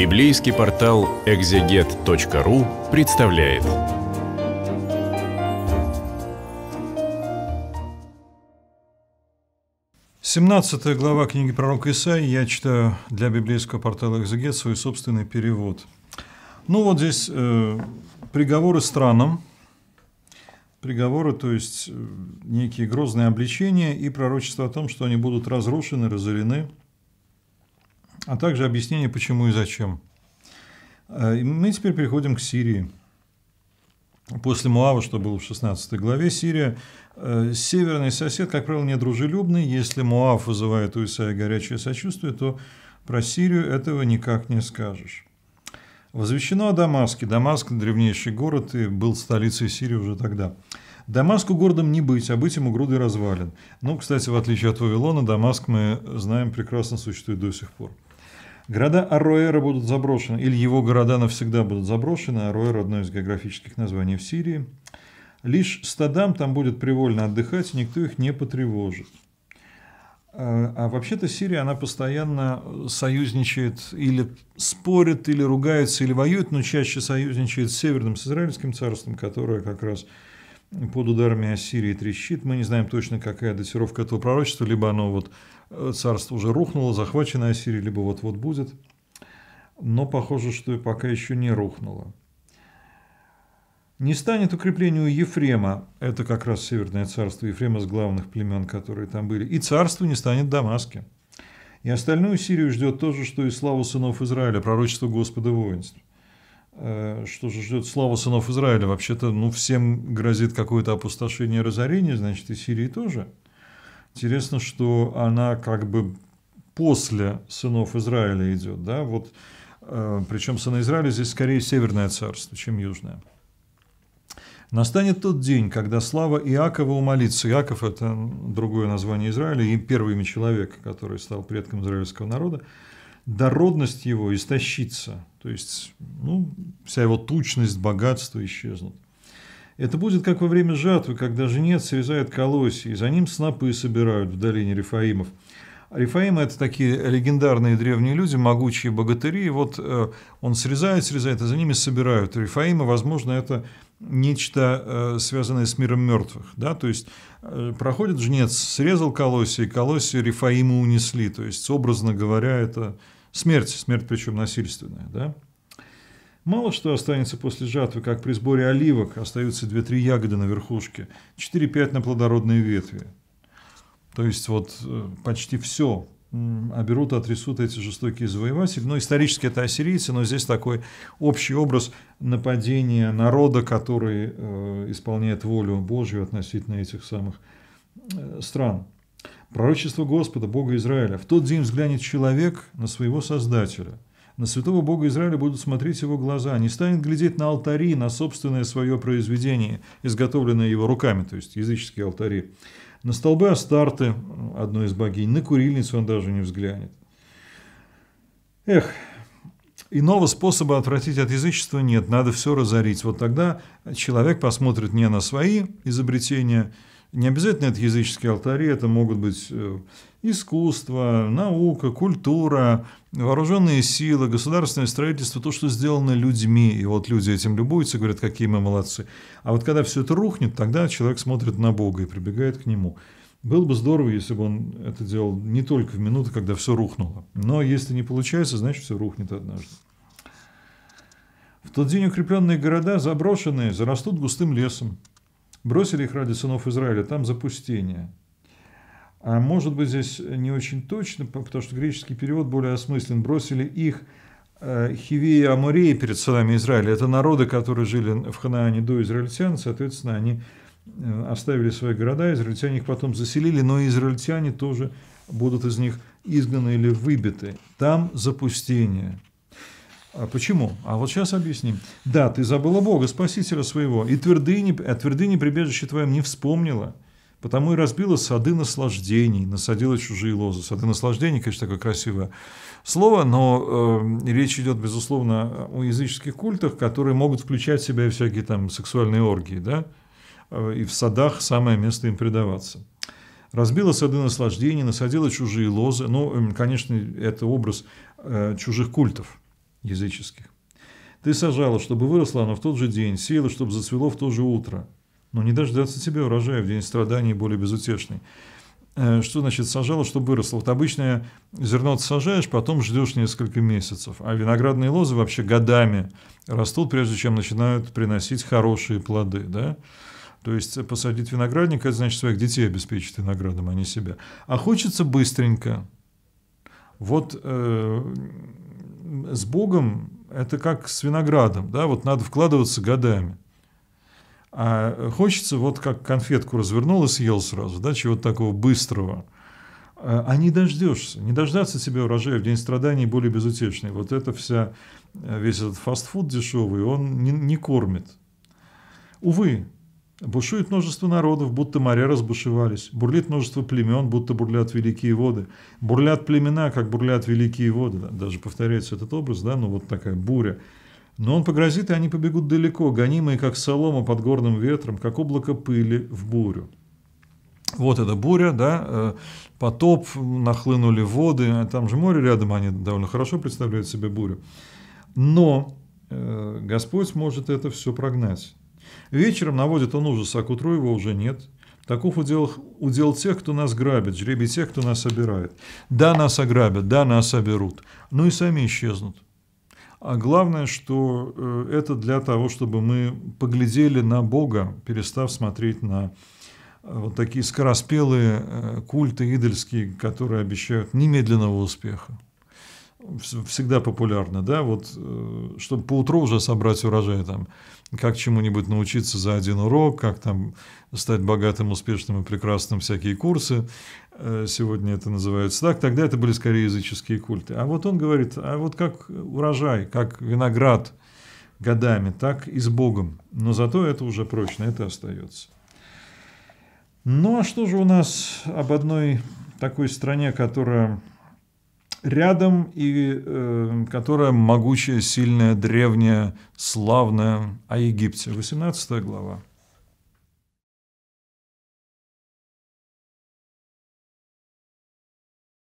Библейский портал exeget.ru представляет. Семнадцатая глава книги пророка Исаи. Я читаю для библейского портала «Экзегет» свой собственный перевод. Ну вот здесь э, приговоры странам, приговоры, то есть э, некие грозные обличения и пророчество о том, что они будут разрушены, разорены – а также объяснение, почему и зачем. Э, мы теперь переходим к Сирии. После Муава, что было в 16 главе, Сирия, э, северный сосед, как правило, недружелюбный. Если Муав вызывает у Исаия горячее сочувствие, то про Сирию этого никак не скажешь. Возвещено о Дамаске. Дамаск – древнейший город и был столицей Сирии уже тогда. Дамаску городом не быть, а быть ему груды развалин. Ну, кстати, в отличие от Вавилона, Дамаск, мы знаем, прекрасно существует до сих пор. Города Ароэра будут заброшены, или его города навсегда будут заброшены. Ароэра одно из географических названий в Сирии. Лишь стадам там будет привольно отдыхать, никто их не потревожит. А, а вообще-то Сирия, она постоянно союзничает или спорит, или ругается, или воюет, но чаще союзничает с Северным, с Израильским царством, которое как раз под ударами Ассирии трещит. Мы не знаем точно, какая датировка этого пророчества. Либо оно вот э, царство уже рухнуло, захвачено Ассирией, либо вот-вот будет. Но похоже, что и пока еще не рухнуло. Не станет укреплению Ефрема, это как раз Северное царство, Ефрема с главных племен, которые там были, и царству не станет Дамаске, И остальную Сирию ждет то же, что и славу сынов Израиля, пророчество Господа воинств. Э, что же ждет слава сынов Израиля? Вообще-то, ну, всем грозит какое-то опустошение и разорение, значит, и Сирии тоже. Интересно, что она как бы после сынов Израиля идет, да, вот, э, причем сыны Израиля здесь скорее северное царство, чем южное. Настанет тот день, когда слава Иакова умолится. Иаков – это другое название Израиля и первый имя человека, который стал предком израильского народа дородность его истощится, то есть ну, вся его тучность, богатство исчезнут. Это будет как во время жатвы, когда женец срезает колосья, и за ним снопы собирают в долине Рифаимов. Рифаимы – это такие легендарные древние люди, могучие богатыри. И вот э, он срезает, срезает, и за ними собирают. Рифаимы, возможно, это нечто, э, связанное с миром мертвых. Да? То есть э, проходит жнец, срезал колосья, и колосья Рифаимы унесли. То есть, образно говоря, это Смерть, смерть причем насильственная. Да? Мало что останется после жатвы, как при сборе оливок остаются 2-3 ягоды на верхушке, 4-5 на плодородные ветви. То есть вот э, почти все оберут, берут, отрисут эти жестокие завоеватели. Ну, исторически это ассирийцы, но здесь такой общий образ нападения народа, который э, исполняет волю Божью относительно этих самых э, стран. Пророчество Господа, Бога Израиля. В тот день взглянет человек на своего Создателя. На святого Бога Израиля будут смотреть его глаза, не станет глядеть на алтари, на собственное свое произведение, изготовленное его руками, то есть языческие алтари. На столбы Астарты, одной из богинь, на курильницу он даже не взглянет. Эх, иного способа отвратить от язычества нет, надо все разорить. Вот тогда человек посмотрит не на свои изобретения, не обязательно это языческие алтари, это могут быть э, искусство, наука, культура, вооруженные силы, государственное строительство, то, что сделано людьми. И вот люди этим любуются, говорят, какие мы молодцы. А вот когда все это рухнет, тогда человек смотрит на Бога и прибегает к Нему. Было бы здорово, если бы он это делал не только в минуты, когда все рухнуло. Но если не получается, значит, все рухнет однажды. В тот день укрепленные города, заброшенные, зарастут густым лесом. Бросили их ради сынов Израиля, там запустение. А может быть здесь не очень точно, потому что греческий перевод более осмыслен. Бросили их э, Хивеи и Амореи перед сынами Израиля. Это народы, которые жили в Ханаане до израильтян, соответственно, они э, оставили свои города, израильтяне их потом заселили, но израильтяне тоже будут из них изгнаны или выбиты. Там запустение. А почему? А вот сейчас объясним. Да, ты забыла Бога, Спасителя своего, и твердыни, о а твердыне прибежище твоем не вспомнила, потому и разбила сады наслаждений, насадила чужие лозы. Сады наслаждений, конечно, такое красивое слово, но э, речь идет, безусловно, о языческих культах, которые могут включать в себя всякие там сексуальные оргии, да, э, и в садах самое место им предаваться. Разбила сады наслаждений, насадила чужие лозы. Ну, конечно, это образ э, чужих культов – языческих. Ты сажала, чтобы выросла она в тот же день, сеяла, чтобы зацвело в то же утро. Но не дождаться тебе урожая в день страданий более безутешный. Э, что значит сажала, чтобы выросло? Вот обычное зерно ты сажаешь, потом ждешь несколько месяцев. А виноградные лозы вообще годами растут, прежде чем начинают приносить хорошие плоды. Да? То есть посадить виноградник, это значит своих детей обеспечить виноградом, а не себя. А хочется быстренько. Вот э, с Богом это как с виноградом, да, вот надо вкладываться годами. А э, хочется вот как конфетку развернул и съел сразу, да, чего-то такого быстрого. А, а не дождешься, не дождаться тебя урожая в день страданий более безутешный. Вот это вся, э, весь этот фастфуд дешевый, он не, не кормит. Увы, Бушует множество народов, будто моря разбушевались. Бурлит множество племен, будто бурлят великие воды. Бурлят племена, как бурлят великие воды. Даже повторяется этот образ, да, ну вот такая буря. Но он погрозит, и они побегут далеко, гонимые, как солома под горным ветром, как облако пыли в бурю. Вот эта буря, да, э, потоп, нахлынули воды, а там же море рядом, они довольно хорошо представляют себе бурю. Но э, Господь может это все прогнать. Вечером наводит он ужас, а к утру его уже нет. Таков удел, удел тех, кто нас грабит, жребий тех, кто нас собирает. Да, нас ограбят, да, нас оберут, ну и сами исчезнут. А главное, что э, это для того, чтобы мы поглядели на Бога, перестав смотреть на э, вот такие скороспелые э, культы идольские, которые обещают немедленного успеха всегда популярно, да, вот, э, чтобы поутру уже собрать урожай, там, как чему-нибудь научиться за один урок, как там стать богатым, успешным и прекрасным, всякие курсы, э, сегодня это называется так, тогда это были скорее языческие культы. А вот он говорит, а вот как урожай, как виноград годами, так и с Богом, но зато это уже прочно, это остается. Ну а что же у нас об одной такой стране, которая рядом и э, которая могучая, сильная, древняя, славная о а Египте. 18 глава.